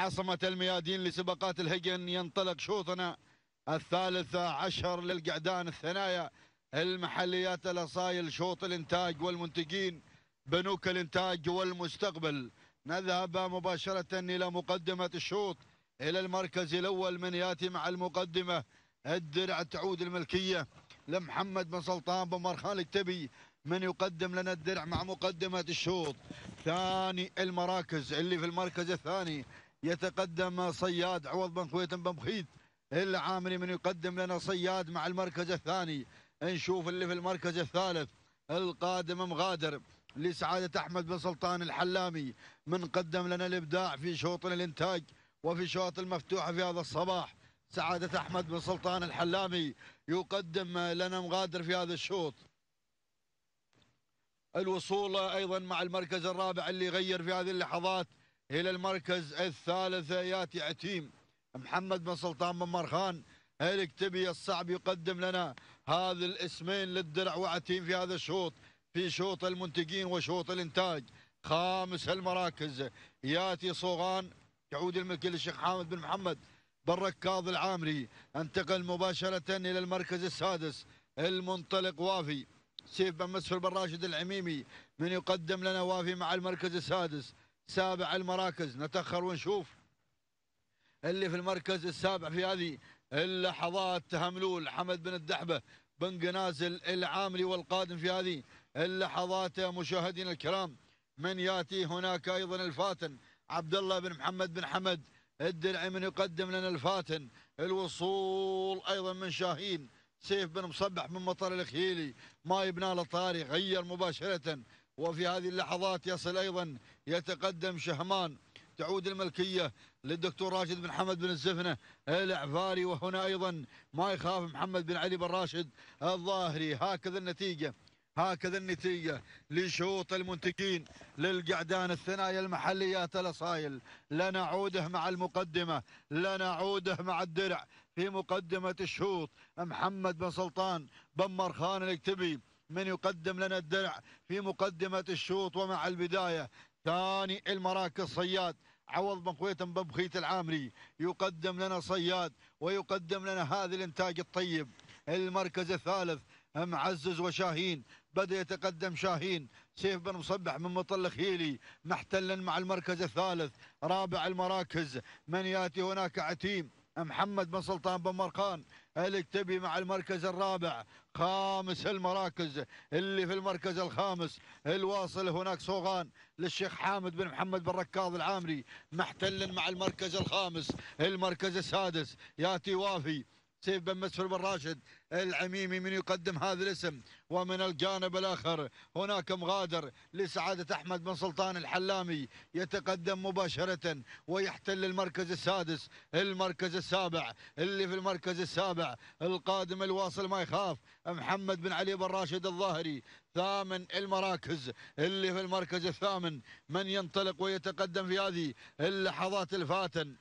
عاصمة الميادين لسباقات الهجن ينطلق شوطنا الثالث عشر للقعدان الثنايا المحليات الأصايل شوط الإنتاج والمنتجين بنوك الإنتاج والمستقبل نذهب مباشرة إلى مقدمة الشوط إلى المركز الأول من يأتي مع المقدمة الدرع تعود الملكية لمحمد بن سلطان بن مرخان التبي من يقدم لنا الدرع مع مقدمة الشوط ثاني المراكز اللي في المركز الثاني يتقدم صياد عوض بن خويت بن بخيت العامري من يقدم لنا صياد مع المركز الثاني نشوف اللي في المركز الثالث القادم مغادر لسعادة أحمد بن سلطان الحلامي من قدم لنا الإبداع في شوط الإنتاج وفي شوط المفتوحة في هذا الصباح سعادة أحمد بن سلطان الحلامي يقدم لنا مغادر في هذا الشوط الوصول أيضا مع المركز الرابع اللي غير في هذه اللحظات إلى المركز الثالث ياتي عتيم محمد بن سلطان بن مرخان الكتبي الصعب يقدم لنا هذه الاسمين للدرع وعتيم في هذا الشوط في شوط المنتجين وشوط الانتاج خامس المراكز ياتي صوغان يعود الملك للشيخ حامد بن محمد بن ركاض العامري انتقل مباشرة إلى المركز السادس المنطلق وافي سيف بن مسفر بن راشد العميمي من يقدم لنا وافي مع المركز السادس سابع المراكز نتأخر ونشوف اللي في المركز السابع في هذه اللحظات هملول حمد بن الدحبة بن قنازل العاملي والقادم في هذه اللحظات مشاهدينا الكرام من ياتي هناك ايضا الفاتن عبد الله بن محمد بن حمد الدرعي من يقدم لنا الفاتن الوصول ايضا من شاهين سيف بن مصبح من مطر الخيلي ما يبنى له طاري غير مباشره وفي هذه اللحظات يصل أيضا يتقدم شهمان تعود الملكية للدكتور راشد بن حمد بن الزفنة العفاري وهنا أيضا ما يخاف محمد بن علي بن راشد الظاهري هكذا النتيجة هكذا النتيجة لشوط المنتجين للقعدان الثنايا المحليات الأصايل لنا عوده مع المقدمة لنا عوده مع الدرع في مقدمة الشوط محمد بن سلطان بن مرخان الاكتبي من يقدم لنا الدرع في مقدمة الشوط ومع البداية ثاني المراكز صياد عوض بن قويت بن بخيت العامري يقدم لنا صياد ويقدم لنا هذا الانتاج الطيب المركز الثالث معزز وشاهين بدأ يتقدم شاهين سيف بن مصبح من مطل خيلي محتلا مع المركز الثالث رابع المراكز من ياتي هناك عتيم محمد بن سلطان بن مرقان الكتبي مع المركز الرابع خامس المراكز اللي في المركز الخامس الواصل هناك صوغان للشيخ حامد بن محمد بن ركاض العامري محتل مع المركز الخامس المركز السادس ياتي وافي سيف بن مسعود بن راشد العميمي من يقدم هذا الاسم ومن الجانب الاخر هناك مغادر لسعاده احمد بن سلطان الحلامي يتقدم مباشره ويحتل المركز السادس المركز السابع اللي في المركز السابع القادم الواصل ما يخاف محمد بن علي بن راشد الظاهري ثامن المراكز اللي في المركز الثامن من ينطلق ويتقدم في هذه اللحظات الفاتن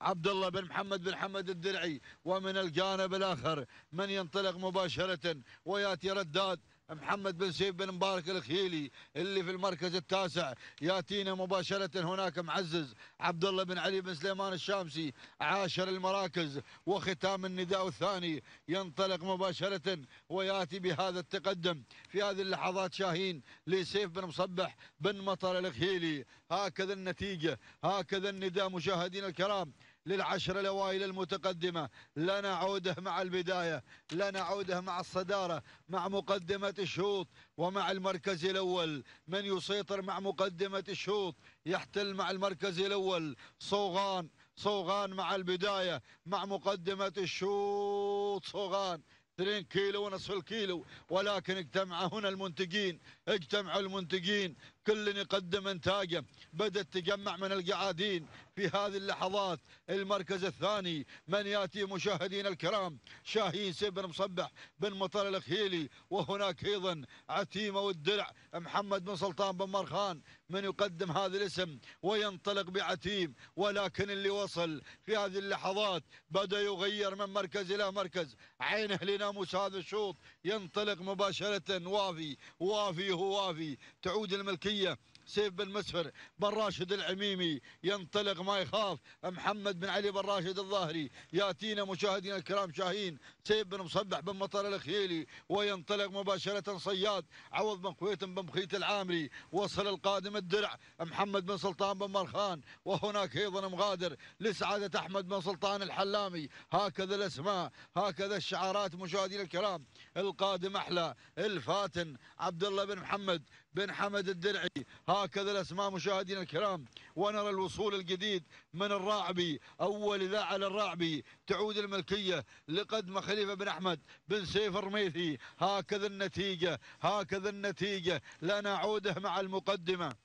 عبد الله بن محمد بن حمد الدرعي ومن الجانب الآخر من ينطلق مباشرة ويأتي رداد محمد بن سيف بن مبارك الخيلي اللي في المركز التاسع ياتينا مباشره هناك معزز عبد الله بن علي بن سليمان الشامسي عاشر المراكز وختام النداء الثاني ينطلق مباشره وياتي بهذا التقدم في هذه اللحظات شاهين لسيف بن مصبح بن مطر الخيلي هكذا النتيجه هكذا النداء مشاهدينا الكرام للعشر الأوائل المتقدمة لا نعوده مع البداية لا نعوده مع الصدارة مع مقدمة الشوط ومع المركز الأول من يسيطر مع مقدمة الشوط يحتل مع المركز الأول صوغان صوغان مع البداية مع مقدمة الشوط صوغان 2 كيلو ونصف الكيلو ولكن اجتمع هنا المنتجين اجتمعوا المنتجين كل يقدم انتاجه بدأت تجمع من القعادين في هذه اللحظات المركز الثاني من ياتي مشاهدين الكرام شاهين بن مصبح بن مطر الخيلي وهناك ايضا عتيمه والدرع محمد بن سلطان بن مرخان من يقدم هذا الاسم وينطلق بعتيم ولكن اللي وصل في هذه اللحظات بدا يغير من مركز الى مركز عينه لناموس هذا الشوط ينطلق مباشره وافي وافي هوافي تعود الملكية سيف بن مسفر بن راشد العميمي ينطلق ما يخاف محمد بن علي بن راشد الظاهري ياتينا مشاهدينا الكرام شاهين سيف بن مصبح بن مطر الخيلي وينطلق مباشرة صياد عوض بن قويت بن بخيت العامري وصل القادم الدرع محمد بن سلطان بن مرخان وهناك أيضا مغادر لسعادة أحمد بن سلطان الحلامي هكذا الأسماء هكذا الشعارات مشاهدينا الكرام القادم أحلى الفاتن عبد الله بن محمد بن حمد الدرعي هكذا الأسماء مشاهدينا الكرام ونرى الوصول الجديد من الراعبي أول إذاعة على الراعبي تعود الملكية لقدم خليفة بن أحمد بن سيف الرميثي هكذا النتيجة هكذا النتيجة لا نعوده مع المقدمة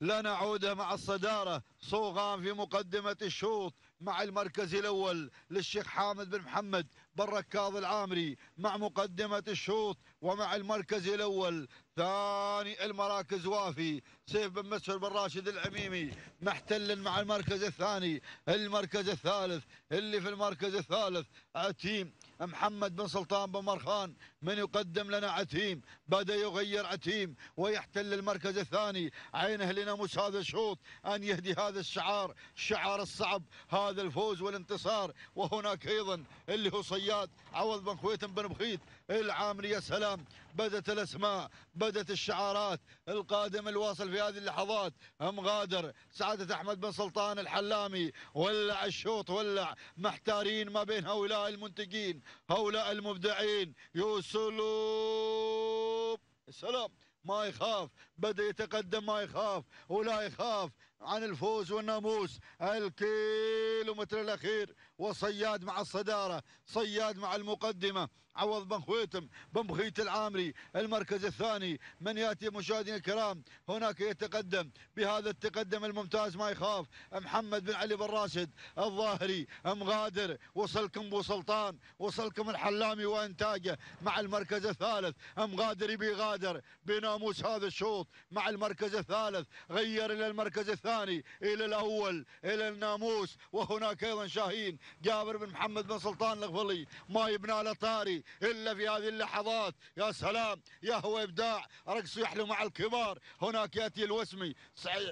لا نعوده مع الصدارة صوغان في مقدمة الشوط مع المركز الأول للشيخ حامد بن محمد بن ركاض العامري مع مقدمة الشوط ومع المركز الأول ثاني المراكز وافي سيف بن مسعود بن راشد العميمي محتل مع المركز الثاني المركز الثالث اللي في المركز الثالث عتيم محمد بن سلطان بن مرخان من يقدم لنا عتيم بدا يغير عتيم ويحتل المركز الثاني عينه لناموس هذا الشوط ان يهدي هذا الشعار الشعار الصعب هذا الفوز والانتصار وهناك ايضا اللي هو صياد عوض بن خويتم بن بخيت العامري يا سلام بدت الأسماء بدت الشعارات القادم الواصل في هذه اللحظات مغادر سعادة أحمد بن سلطان الحلامي ولع الشوط ولع محتارين ما بين هؤلاء المنتجين هؤلاء المبدعين يوسلوب سلام ما يخاف بدأ يتقدم ما يخاف ولا يخاف عن الفوز والناموس الكيلومتر الأخير وصياد مع الصدارة صياد مع المقدمة عوض بن خويتم بن بخيت العامري المركز الثاني من يأتي مشاهدينا الكرام هناك يتقدم بهذا التقدم الممتاز ما يخاف محمد بن علي بن راشد الظاهري مغادر وصلكم بو سلطان وصلكم الحلامي وانتاجه مع المركز الثالث مغادر غادر بناموس هذا الشوط مع المركز الثالث غير الى المركز الثاني الى الاول الى الناموس وهناك ايضا شاهين جابر بن محمد بن سلطان الغفلي ما يبنى له طاري الا في هذه اللحظات يا سلام يا هو ابداع رقص يحلو مع الكبار هناك ياتي الوسمي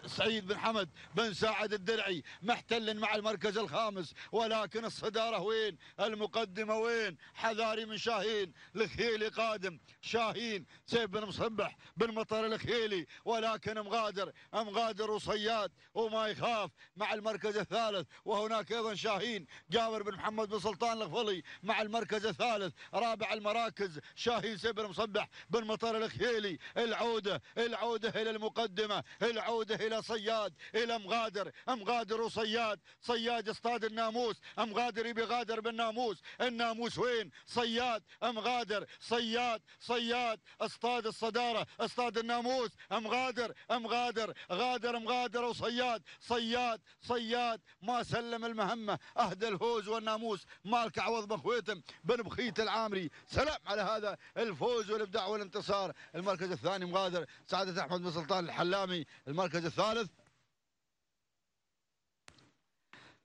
سعيد بن حمد بن ساعد الدرعي محتل مع المركز الخامس ولكن الصداره وين المقدمه وين حذاري من شاهين الخيلي قادم شاهين سيف بن مصبح بن مطر الخيلي ولكن مغادر مغادر وصياد وما يخاف مع المركز الثالث وهناك ايضا شاهين جابر بن محمد بن سلطان الغفلي مع المركز الثالث رابع المراكز شاهين سبن مصبح بن مطر الخيلي العودة العودة إلى المقدمة العودة إلى صياد إلى مغادر مغادر وصياد صياد اصطاد الناموس مغادر يبي بالناموس الناموس وين صياد مغادر صياد صياد اصطاد الصدارة اصطاد الناموس مغادر مغادر غادر مغادر وصياد صياد صياد ما سلم المهمة أهدى الفوز والناموس مالك عوض بن خويتم بن بخيت العامري سلام على هذا الفوز والابداع والانتصار المركز الثاني مغادر سعاده احمد بن سلطان الحلامي المركز الثالث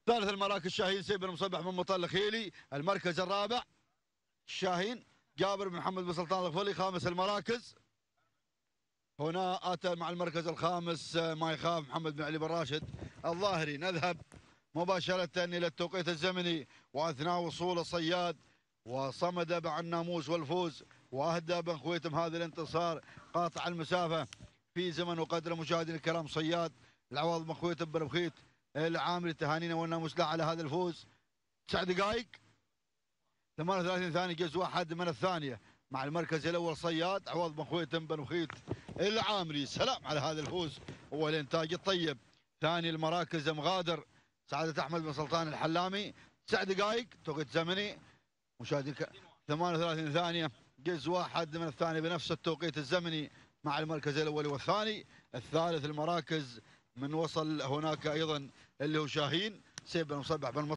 ثالث المراكز شاهين سيف بن مصبح بن مطل خيلي المركز الرابع شاهين جابر بن محمد بن سلطان الغفلي خامس المراكز هنا اتى مع المركز الخامس آه، ما يخاف محمد بن علي بن راشد الظاهري نذهب مباشرة إلى التوقيت الزمني وأثناء وصول الصياد وصمد مع الناموس والفوز وأهدى بن خويتم هذا الانتصار قاطع المسافة في زمن وقدر مشاهدينا الكرام صياد العواض بن خويتم بن بخيت العامل تهانينا والناموس له على هذا الفوز تسع دقائق 38 ثانية جزء واحد من الثانية مع المركز الأول صياد عواض بن خويتم بن بخيت العامري سلام على هذا الفوز هو الإنتاج الطيب ثاني المراكز مغادر سعادة أحمد بن سلطان الحلامي تسع دقائق توقيت زمني مشاهديك 38 ثانية جز واحد من الثاني بنفس التوقيت الزمني مع المركز الأول والثاني الثالث المراكز من وصل هناك أيضا اللي هو شاهين سيب بن مصبح بن